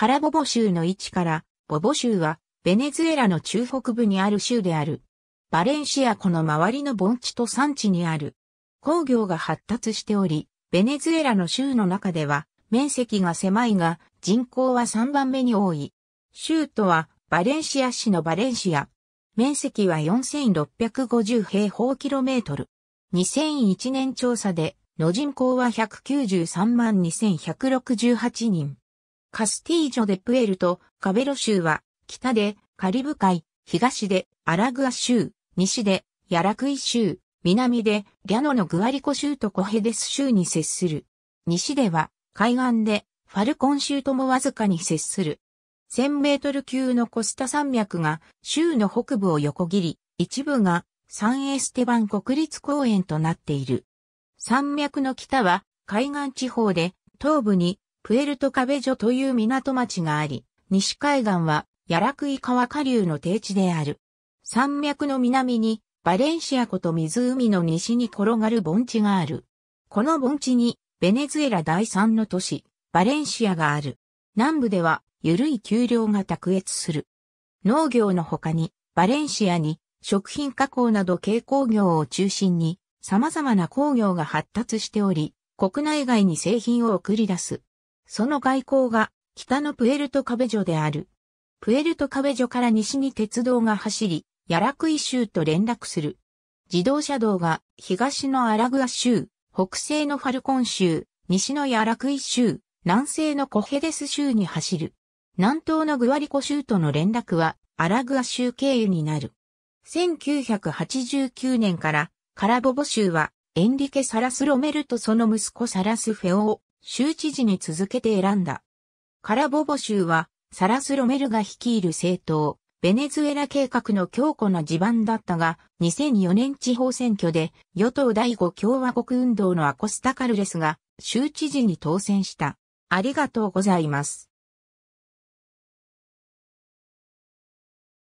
カラボボ州の位置から、ボボ州は、ベネズエラの中北部にある州である。バレンシア湖の周りの盆地と山地にある。工業が発達しており、ベネズエラの州の中では、面積が狭いが、人口は3番目に多い。州都は、バレンシア市のバレンシア。面積は4650平方キロメートル。2001年調査で、の人口は193万2168人。カスティージョでプエルト、カベロ州は、北でカリブ海、東でアラグア州、西でヤラクイ州、南でリャノのグアリコ州とコヘデス州に接する。西では海岸でファルコン州ともわずかに接する。1000メートル級のコスタ山脈が州の北部を横切り、一部がサンエステバン国立公園となっている。山脈の北は海岸地方で東部にプエルトカベジョという港町があり、西海岸はヤラクイ川下流の低地である。山脈の南にバレンシア湖と湖の西に転がる盆地がある。この盆地にベネズエラ第3の都市、バレンシアがある。南部では緩い丘陵が卓越する。農業の他に、バレンシアに食品加工など軽工業を中心に様々な工業が発達しており、国内外に製品を送り出すその外交が北のプエルトカベジョである。プエルトカベジョから西に鉄道が走り、ヤラクイ州と連絡する。自動車道が東のアラグア州、北西のファルコン州、西のヤラクイ州、南西のコヘデス州に走る。南東のグワリコ州との連絡はアラグア州経由になる。1989年からカラボボ州はエンリケ・サラス・ロメルとその息子サラス・フェオー州知事に続けて選んだ。カラボボ州は、サラス・ロメルが率いる政党、ベネズエラ計画の強固な地盤だったが、2004年地方選挙で、与党第五共和国運動のアコスタカルレスが、州知事に当選した。ありがとうございます。